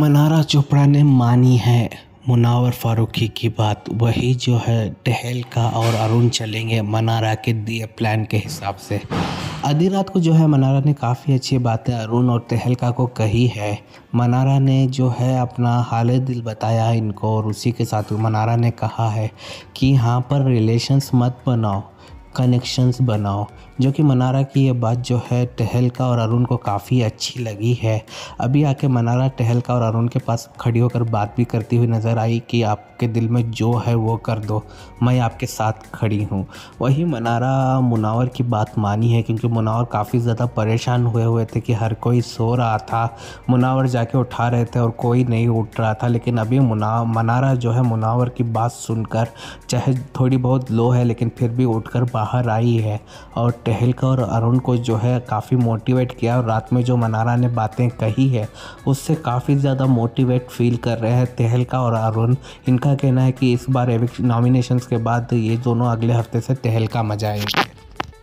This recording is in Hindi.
मनारा चोपड़ा ने मानी है मुनावर फारूकी की बात वही जो है टहल का और अरुण चलेंगे मनारा के दिए प्लान के हिसाब से आधी रात को जो है मनारा ने काफ़ी अच्छी बातें अरुण और तहलका को कही है मनारा ने जो है अपना हाल दिल बताया इनको और उसी के साथ मनारा ने कहा है कि यहाँ पर रिलेशंस मत बनाओ कनेक्शंस बनाओ जो कि मनारा की ये बात जो है टहलका और अरुण को काफ़ी अच्छी लगी है अभी आके मनारा टहलका और अरुण के पास खड़ी होकर बात भी करती हुई नज़र आई कि आपके दिल में जो है वो कर दो मैं आपके साथ खड़ी हूँ वही मनारा मुनावर की बात मानी है क्योंकि मुनावर काफ़ी ज़्यादा परेशान हुए हुए थे कि हर कोई सो रहा था मुनावर जाके उठा रहे थे और कोई नहीं उठ रहा था लेकिन अभी मुना मनारा जो है मुनावर की बात सुनकर चाहे थोड़ी बहुत लो है लेकिन फिर भी उठकर बात बाहर आई है और टहलकर और अरुण को जो है काफ़ी मोटिवेट किया और रात में जो मनारा ने बातें कही है उससे काफ़ी ज़्यादा मोटिवेट फील कर रहे हैं टहलका और अरुण इनका कहना है कि इस बार नॉमिनेशंस के बाद ये दोनों अगले हफ्ते से टहलका मजाएंगे